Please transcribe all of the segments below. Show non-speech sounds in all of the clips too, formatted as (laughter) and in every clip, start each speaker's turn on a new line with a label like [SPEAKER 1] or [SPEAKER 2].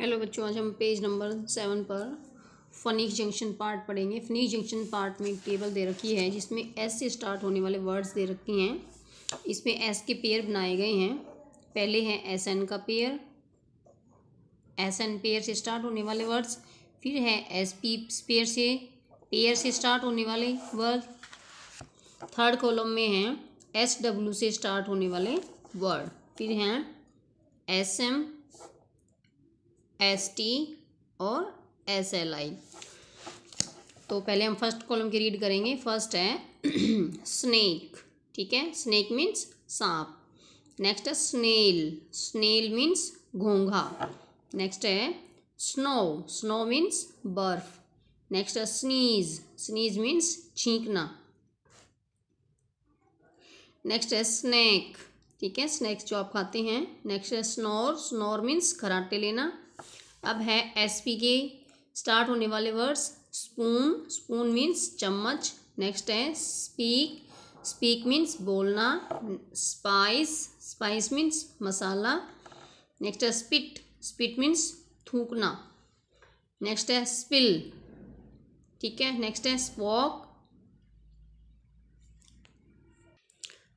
[SPEAKER 1] hello बच्चों आज हम पेज नंबर सेवन पर फनीक जंक्शन पार्ट पढ़ेंगे फनीक जंक्शन पार्ट में एक टेबल दे रखी है जिसमें एस से स्टार्ट होने वाले वर्ड्स दे रखी हैं इसमें एस के पेयर बनाए गए हैं पहले हैं एस एन का पेयर एस एन पेयर से स्टार्ट होने वाले वर्ड्स फिर है एस पी पेयर से पेयर से स्टार्ट होने वाले वर्ड थर्ड कॉलम में हैं एस डब्ल्यू से स्टार्ट होने वाले वर्ड फिर हैं एस एम एस टी और एस एल आई तो पहले हम फर्स्ट कॉलम की रीड करेंगे फर्स्ट है स्नेक (clears throat) ठीक है स्नेक मीन्स सांप नेक्स्ट है स्नेल स्नेल मीन्स घोंघा नेक्स्ट है स्नो स्नो मीन्स बर्फ नेक्स्ट है स्नीज स्नीज मीन्स छींकना नेक्स्ट है स्नैक ठीक है स्नैक्स जो आप खाते हैं नेक्स्ट है स्नोर स्नोर मीन्स खराटे लेना अब है एस पी के स्टार्ट होने वाले वर्ड्स स्पून स्पून मीन्स चम्मच नेक्स्ट है स्पीक स्पीक मीन्स बोलना स्पाइस स्पाइस मीन्स मसाला नेक्स्ट है स्पिट स्पिट मीन्स थूकना नेक्स्ट है स्पिल ठीक है नेक्स्ट है स्पॉक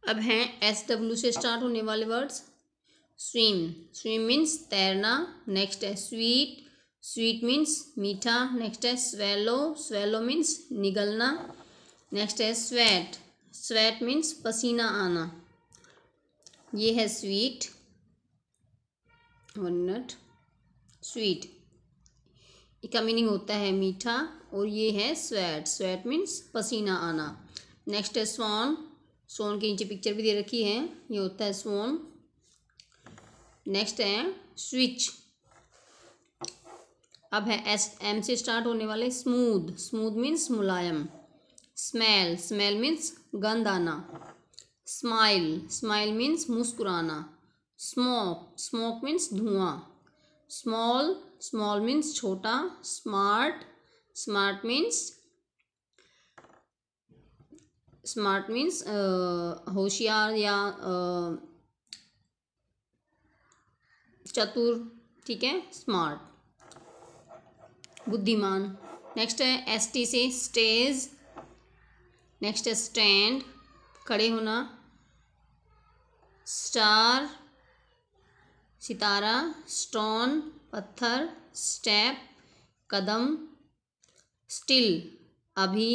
[SPEAKER 1] अब हैं एस डब्ल्यू से स्टार्ट होने वाले वर्ड्स स्विम स्विम मीन्स तैरना नेक्स्ट है स्वीट स्वीट मीन्स मीठा नेक्स्ट है स्वेलो स्वेलो मीन्स निगलना नेक्स्ट है स्वेट स्वेट मीन्स पसीना आना ये है स्वीट वन मिनट स्वीट इसका मीनिंग होता है मीठा और ये है स्वेट स्वेट मीन्स पसीना आना नेक्स्ट है स्वान सोन के नीचे पिक्चर भी दे रखी है ये होता है सोन नेक्स्ट है स्विच अब है एस एम से स्टार्ट होने वाले स्मूद स्मूद मीन्स मुलायम स्मेल स्मेल मीन्स गंध आना स्माइल स्माइल मीन्स मुस्कुराना स्मोक स्मोक मीन्स धुआं स्मॉल स्मॉल मीन्स छोटा smart smart means smart means होशियार या चतुर ठीक है स्मार्ट बुद्धिमान नेक्स्ट है एस टी से स्टेज नेक्स्ट है स्टैंड खड़े होना स्टार सितारा स्टोन पत्थर स्टेप कदम स्टिल अभी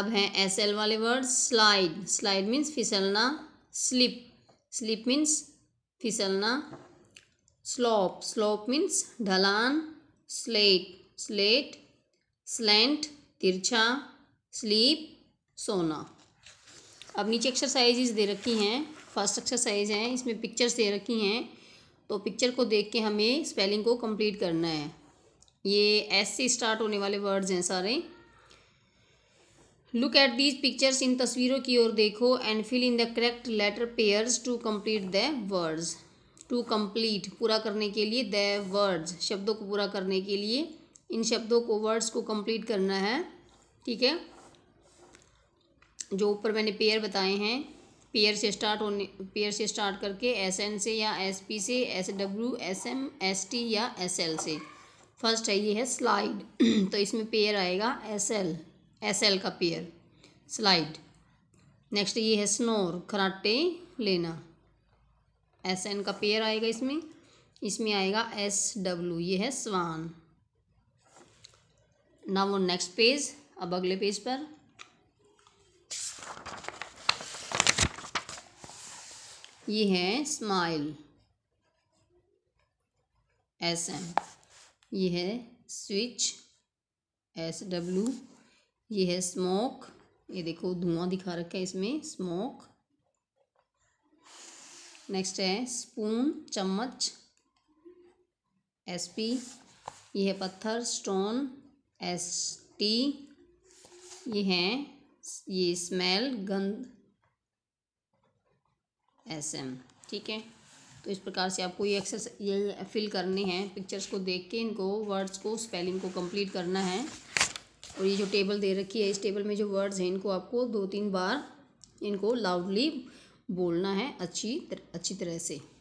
[SPEAKER 1] अब है एस एल वाले वर्ड स्लाइड स्लाइड मीन्स फिसलना slip slip means फिसलना slope slope means ढलान स्लेट स्लेट स्लेंट तिरछा स्लीप सोना अब नीचे एक्सरसाइजेज दे रखी हैं फर्स्ट एक्सरसाइज हैं इसमें पिक्चर्स दे रखी हैं तो पिक्चर को देख के हमें स्पेलिंग को कंप्लीट करना है ये एस से स्टार्ट होने वाले वर्ड्स हैं सारे लुक एट दीज पिक्चर्स इन तस्वीरों की ओर देखो and fill in the correct letter pairs to complete the words to complete पूरा करने के लिए द वर्ड्स शब्दों को पूरा करने के लिए इन शब्दों को वर्ड्स को कम्प्लीट करना है ठीक है जो ऊपर मैंने पेयर बताए हैं पेयर से स्टार्ट होने पेयर से स्टार्ट करके एस एन से या एस पी से S W S M S T या एस एल से फर्स्ट है ये है स्लाइड (clears throat) तो इसमें पेयर आएगा एस एल एस एल का पेयर स्लाइड नेक्स्ट ये है स्नोर खराटे लेना एस एन का पेयर आएगा इसमें इसमें आएगा एस डब्लू ये है स्वान ना वो नेक्स्ट पेज अब अगले पेज पर ये है स्माइल एस एम ये है स्विच एस डब्ल्यू ये है स्मोक ये देखो धुआं दिखा रखा है इसमें स्मोक नेक्स्ट है स्पून चम्मच एस पी ये है पत्थर स्टोन एस टी ये है ये स्मेल गंध एस एम ठीक है तो इस प्रकार से आपको ये एक्सरस ये फिल करने हैं पिक्चर्स को देख के इनको वर्ड्स को स्पेलिंग को कंप्लीट करना है और ये जो टेबल दे रखी है इस टेबल में जो वर्ड्स हैं इनको आपको दो तीन बार इनको लाउडली बोलना है अच्छी तर, अच्छी तरह से